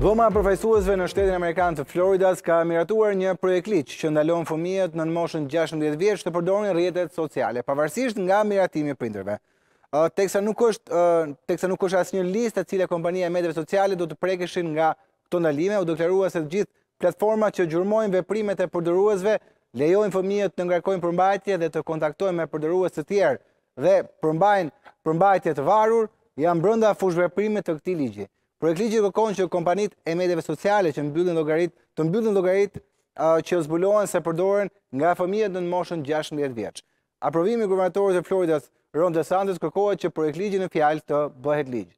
Dhoma përfajsuesve në shtetin Amerikanë të Floridas ka miratuar një projekt liqë që ndalonë fëmijët në në 6 16 vjeqë të përdorin rjetet sociale, pavarësisht nga miratimi printerve. Teksa nuk është asë një listë të cilë e kompanija e medreve sociale do të prekeshin nga këto ndalime, u doktarua se të gjithë platforma që gjurmojnë veprimet e përdoruesve, lejojnë fëmijët në ngarkojnë përmbajtje dhe të kontaktojnë me përdorues të tjerë dhe përmbajtje të varur, janë brënda fushveprimet të këti ligjit. Projekt ligjit përkon që kompanit e medjeve sociale që mbyllin logarit, të mbyllin logarit uh, që zbulohen se përdoren nga fëmijët në moshën 16 vjeq. Aprovimi guvernatorës e Floridas, Ron DeSantis kërkohet që projekt ligjit në fjallë të bëhet ligjit.